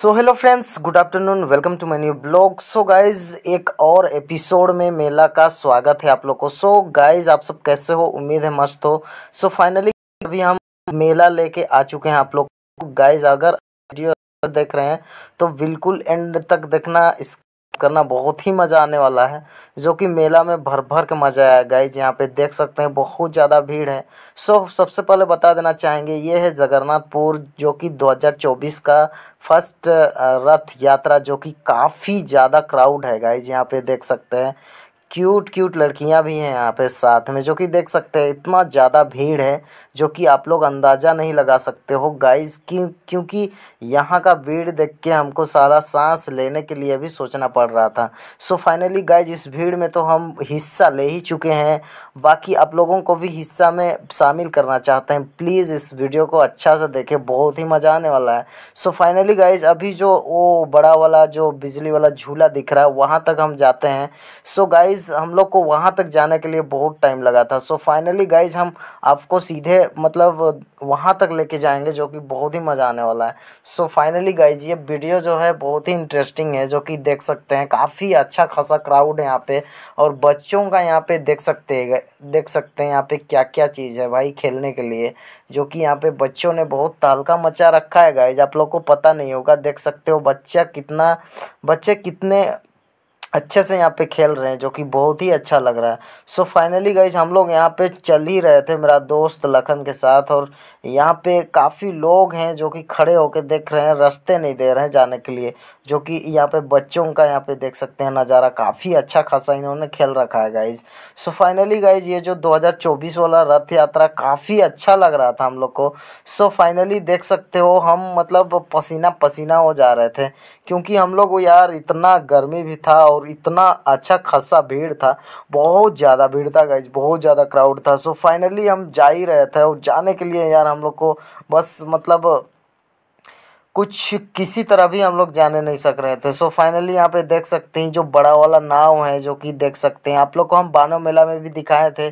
so hello friends good afternoon welcome to my new blog so guys एक और episode में मेला का स्वागत है आप लोग को सो so, गाइज आप सब कैसे हो उम्मीद है मस्त हो सो so, फाइनली अभी हम मेला लेके आ चुके हैं आप लोग गाइज अगर वीडियो देख रहे हैं तो बिल्कुल एंड तक देखना इस करना बहुत ही मज़ा आने वाला है जो कि मेला में भर भर के मज़ा आया गाइज यहाँ पे देख सकते हैं बहुत ज़्यादा भीड़ है सो सबसे पहले बता देना चाहेंगे ये है जगन्नाथपुर जो कि 2024 का फर्स्ट रथ यात्रा जो कि काफ़ी ज़्यादा क्राउड है गाइज यहाँ पे देख सकते हैं क्यूट क्यूट लड़कियां भी हैं यहाँ पे साथ में जो कि देख सकते हैं इतना ज़्यादा भीड़ है जो कि आप लोग अंदाज़ा नहीं लगा सकते हो गाइस क्यों क्योंकि यहाँ का भीड़ देख के हमको सारा सांस लेने के लिए भी सोचना पड़ रहा था सो फाइनली गाइज इस भीड़ में तो हम हिस्सा ले ही चुके हैं बाकी आप लोगों को भी हिस्सा में शामिल करना चाहते हैं प्लीज़ इस वीडियो को अच्छा से देखें बहुत ही मज़ा आने वाला है सो फाइनली गाइज अभी जो वो बड़ा वाला जो बिजली वाला झूला दिख रहा है वहाँ तक हम जाते हैं सो गाइज़ हम लोग को वहाँ तक जाने के लिए बहुत टाइम लगा था सो फाइनली गाइज हम आपको सीधे मतलब वहाँ तक लेके जाएंगे जो कि बहुत ही मज़ा आने वाला है सो फाइनली गाइज ये वीडियो जो है बहुत ही इंटरेस्टिंग है जो कि देख सकते हैं काफ़ी अच्छा खासा क्राउड है यहाँ पे और बच्चों का यहाँ पे देख सकते हैं देख सकते हैं यहाँ पे क्या क्या चीज़ है भाई खेलने के लिए जो कि यहाँ पे बच्चों ने बहुत तालका मचा रखा है गाइज आप लोग को पता नहीं होगा देख सकते हो बच्चा कितना बच्चे कितने अच्छे से यहाँ पे खेल रहे हैं जो कि बहुत ही अच्छा लग रहा है सो फाइनली गाइज हम लोग यहाँ पे चल ही रहे थे मेरा दोस्त लखन के साथ और यहाँ पे काफी लोग हैं जो कि खड़े होके देख रहे हैं रास्ते नहीं दे रहे हैं जाने के लिए जो कि यहाँ पे बच्चों का यहाँ पे देख सकते हैं नज़ारा काफ़ी अच्छा खासा इन्होंने खेल रखा है गाइज सो फाइनली गाइज ये जो 2024 वाला रथ यात्रा काफ़ी अच्छा लग रहा था हम लोग को सो फाइनली देख सकते हो हम मतलब पसीना पसीना हो जा रहे थे क्योंकि हम लोग यार इतना गर्मी भी था और इतना अच्छा खासा भीड़ था बहुत ज़्यादा भीड़ था गाइज बहुत ज़्यादा क्राउड था सो फाइनली हम जा ही रहे थे और जाने के लिए यार हम लोग को बस मतलब कुछ किसी तरह भी हम लोग जाने नहीं सक रहे थे सो फाइनली यहाँ पे देख सकते हैं जो बड़ा वाला नाव है जो कि देख सकते हैं आप लोग को हम बानो मेला में भी दिखाए थे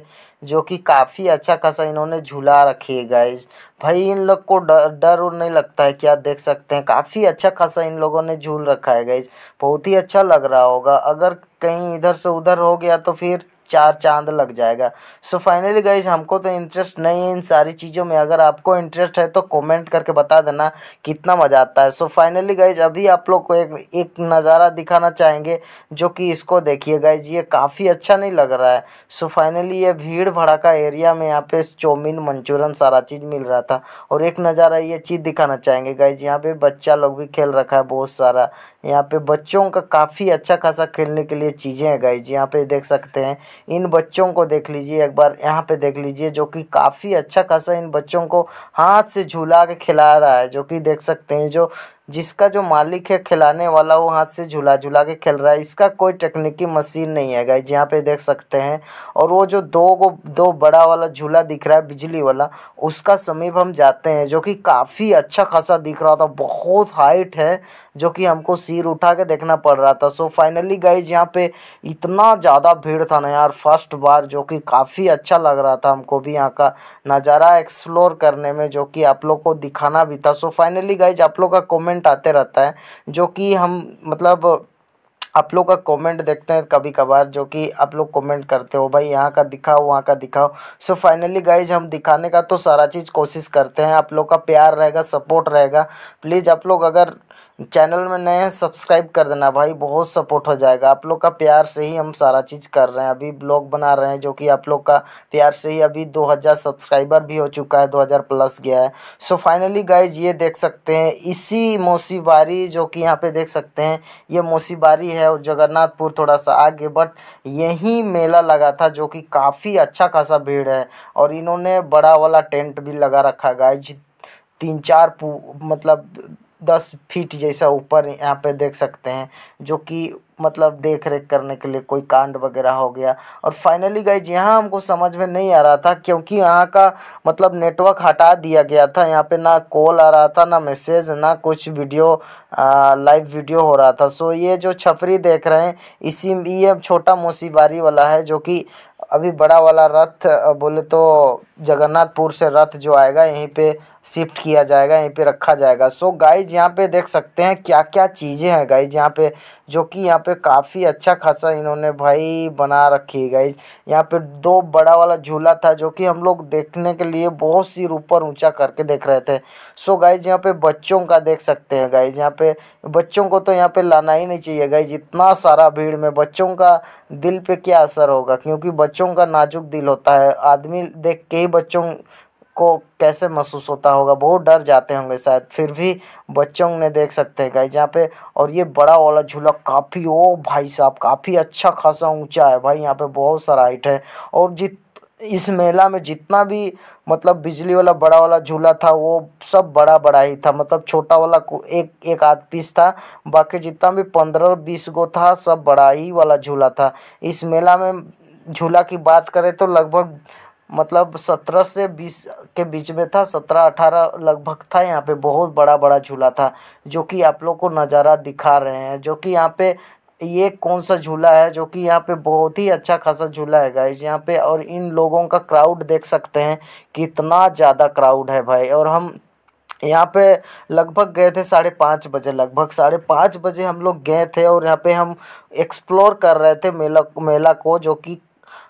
जो कि काफ़ी अच्छा खासा इन्होंने झूला रखी है गाइज भाई इन लोग को डर डर उर नहीं लगता है क्या देख सकते हैं काफ़ी अच्छा खासा इन लोगों ने झूल रखा है गाइज बहुत ही अच्छा लग रहा होगा अगर कहीं इधर से उधर हो गया तो फिर चार चांद लग जाएगा सो फाइनली गाइज हमको तो इंटरेस्ट नहीं है इन सारी चीज़ों में अगर आपको इंटरेस्ट है तो कमेंट करके बता देना कितना मज़ा आता है सो फाइनली गाइज अभी आप लोग को एक एक नज़ारा दिखाना चाहेंगे जो कि इसको देखिए गाइज ये काफ़ी अच्छा नहीं लग रहा है सो फाइनली ये भीड़ भड़ाका एरिया में यहाँ पे चौमिन मंचूरन सारा चीज़ मिल रहा था और एक नज़ारा ये चीज़ दिखाना चाहेंगे गाइज यहाँ पे बच्चा लोग भी खेल रखा है बहुत सारा यहाँ पे बच्चों का काफ़ी अच्छा खासा खेलने के लिए चीज़ें हैं गाइज यहाँ पे देख सकते हैं इन बच्चों को देख लीजिए एक बार यहाँ पे देख लीजिए जो कि काफ़ी अच्छा खासा इन बच्चों को हाथ से झूला के खिला रहा है जो कि देख सकते हैं जो जिसका जो मालिक है खिलाने वाला वो हाथ से झूला झूला के खेल रहा है इसका कोई टेक्निकी मशीन नहीं है गाइज यहाँ पे देख सकते हैं और वो जो दो गो दो बड़ा वाला झूला दिख रहा है बिजली वाला उसका समीप हम जाते हैं जो कि काफ़ी अच्छा खासा दिख रहा था बहुत हाइट है जो कि हमको सिर उठा के देखना पड़ रहा था सो फाइनली गाइज यहाँ पे इतना ज़्यादा भीड़ था ना यार फर्स्ट बार जो कि काफ़ी अच्छा लग रहा था हमको भी यहाँ का नज़ारा एक्सप्लोर करने में जो कि आप लोग को दिखाना भी था सो फाइनली गाइज आप लोग का कॉमेंट कमेंट आते रहता है जो कि हम मतलब आप लोग का कमेंट देखते हैं कभी कभार जो कि आप लोग कमेंट करते हो भाई यहाँ का दिखाओ वहाँ का दिखाओ सो फाइनली गाइज हम दिखाने का तो सारा चीज़ कोशिश करते हैं आप लोग का प्यार रहेगा सपोर्ट रहेगा प्लीज़ आप लोग अगर चैनल में नए हैं सब्सक्राइब कर देना भाई बहुत सपोर्ट हो जाएगा आप लोग का प्यार से ही हम सारा चीज़ कर रहे हैं अभी ब्लॉग बना रहे हैं जो कि आप लोग का प्यार से ही अभी 2000 सब्सक्राइबर भी हो चुका है 2000 प्लस गया है सो फाइनली गाइज ये देख सकते हैं इसी मोसीबारी जो कि यहाँ पे देख सकते हैं ये मोसीबारी है और जगन्नाथपुर थोड़ा सा आगे बट यही मेला लगा था जो कि काफ़ी अच्छा खासा भीड़ है और इन्होंने बड़ा वाला टेंट भी लगा रखा गाइज तीन चार मतलब दस फीट जैसा ऊपर यहाँ पे देख सकते हैं जो कि मतलब देख रेख करने के लिए कोई कांड वगैरह हो गया और फाइनली गाइज यहाँ हमको समझ में नहीं आ रहा था क्योंकि यहाँ का मतलब नेटवर्क हटा दिया गया था यहाँ पे ना कॉल आ रहा था ना मैसेज ना कुछ वीडियो लाइव वीडियो हो रहा था सो ये जो छपरी देख रहे हैं इसी ये छोटा मोसीबारी वाला है जो कि अभी बड़ा वाला रथ बोले तो जगन्नाथपुर से रथ जो आएगा यहीं पे शिफ्ट किया जाएगा यहीं पे रखा जाएगा सो गाइज यहाँ पे देख सकते हैं क्या क्या चीज़ें हैं गाइज यहाँ पे जो कि यहाँ पे काफ़ी अच्छा खासा इन्होंने भाई बना रखी है गाइज यहाँ पे दो बड़ा वाला झूला था जो कि हम लोग देखने के लिए बहुत सी ऊपर ऊंचा करके देख रहे थे सो गाइज यहाँ पे बच्चों का देख सकते हैं गाइज यहाँ पे बच्चों को तो यहाँ पे लाना ही नहीं चाहिए गाइज इतना सारा भीड़ में बच्चों का दिल पर क्या असर होगा क्योंकि बच्चों का नाजुक दिल होता है आदमी देख के बच्चों को कैसे महसूस होता होगा बहुत डर जाते होंगे शायद फिर भी बच्चों ने देख सकते हैं गाइज यहाँ पे और ये बड़ा वाला झूला काफ़ी ओ भाई साहब काफ़ी अच्छा खासा ऊंचा है भाई यहाँ पे बहुत सारा हाइट है और जित इस मेला में जितना भी मतलब बिजली वाला बड़ा वाला झूला था वो सब बड़ा बड़ा ही था मतलब छोटा वाला एक एक आध पीस था बाकी जितना भी पंद्रह बीस गो था सब बड़ा ही वाला झूला था इस मेला में झूला की बात करें तो लगभग मतलब सत्रह से बीस के बीच में था सत्रह अठारह लगभग था यहाँ पे बहुत बड़ा बड़ा झूला था जो कि आप लोग को नज़ारा दिखा रहे हैं जो कि यहाँ पे ये कौन सा झूला है जो कि यहाँ पे बहुत ही अच्छा खासा झूला है गाइज यहाँ पे और इन लोगों का क्राउड देख सकते हैं कितना ज़्यादा क्राउड है भाई और हम यहाँ पे लगभग गए थे साढ़े पाँच बजे लगभग साढ़े पाँच बजे हम लोग गए थे और यहाँ पे हम एक्सप्लोर कर रहे थे मेला मेला को जो कि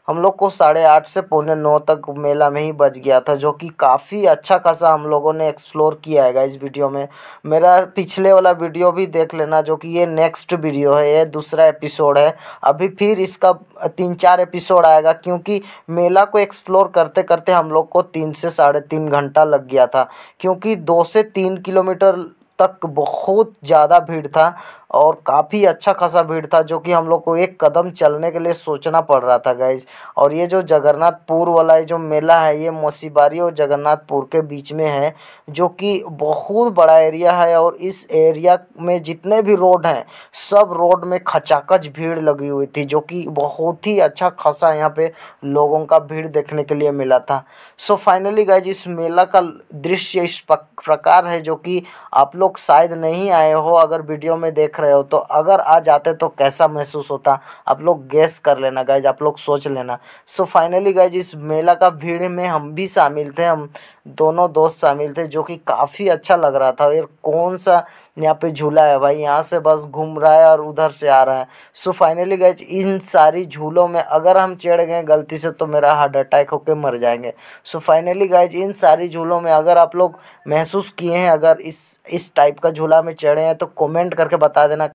हम लोग को साढ़े आठ से पौने नौ तक मेला में ही बज गया था जो कि काफ़ी अच्छा खासा हम लोगों ने एक्सप्लोर किया है इस वीडियो में मेरा पिछले वाला वीडियो भी देख लेना जो कि ये नेक्स्ट वीडियो है ये दूसरा एपिसोड है अभी फिर इसका तीन चार एपिसोड आएगा क्योंकि मेला को एक्सप्लोर करते करते हम लोग को तीन से साढ़े तीन घंटा लग गया था क्योंकि दो से तीन किलोमीटर तक बहुत ज़्यादा भीड़ था और काफ़ी अच्छा खासा भीड़ था जो कि हम लोग को एक कदम चलने के लिए सोचना पड़ रहा था गैज और ये जो जगन्नाथपुर वाला ये जो मेला है ये मौसीबारी और जगन्नाथपुर के बीच में है जो कि बहुत बड़ा एरिया है और इस एरिया में जितने भी रोड हैं सब रोड में खचाखच भीड़ लगी हुई थी जो कि बहुत ही अच्छा खासा यहाँ पे लोगों का भीड़ देखने के लिए मिला था सो फाइनली गैज इस मेला का दृश्य इस प्रकार है जो कि आप लोग लोग शायद नहीं आए हो अगर वीडियो में देख रहे हो तो अगर आ जाते तो कैसा महसूस होता आप लोग गैस कर लेना गाइज आप लोग सोच लेना सो फाइनली गाइज इस मेला का भीड़ में हम भी शामिल थे हम दोनों दोस्त शामिल थे जो कि काफ़ी अच्छा लग रहा था यार कौन सा यहाँ पे झूला है भाई यहाँ से बस घूम रहा है और उधर से आ रहा है सो फाइनली गए इन सारी झूलों में अगर हम चढ़ गए गलती से तो मेरा हार्ट अटैक होकर मर जाएंगे सो फाइनली गए इन सारी झूलों में अगर आप लोग महसूस किए हैं अगर इस इस टाइप का झूला में चढ़े हैं तो कॉमेंट करके बता देना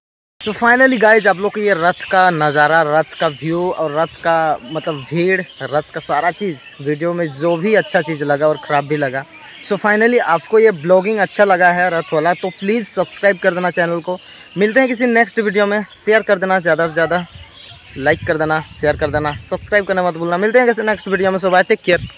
तो फाइनली गाइज आप लोग को ये रथ का नज़ारा रथ का व्यू और रथ का मतलब भीड़ रथ का सारा चीज़ वीडियो में जो भी अच्छा चीज़ लगा और ख़राब भी लगा सो so फाइनली आपको ये ब्लॉगिंग अच्छा लगा है रथ वाला तो प्लीज़ सब्सक्राइब कर देना चैनल को मिलते हैं किसी नेक्स्ट वीडियो में शेयर कर देना ज़्यादा से ज़्यादा लाइक कर देना शेयर कर देना सब्सक्राइब करना मत भूलना मिलते हैं किसी नेक्स्ट वीडियो में सो बाय टेक केयर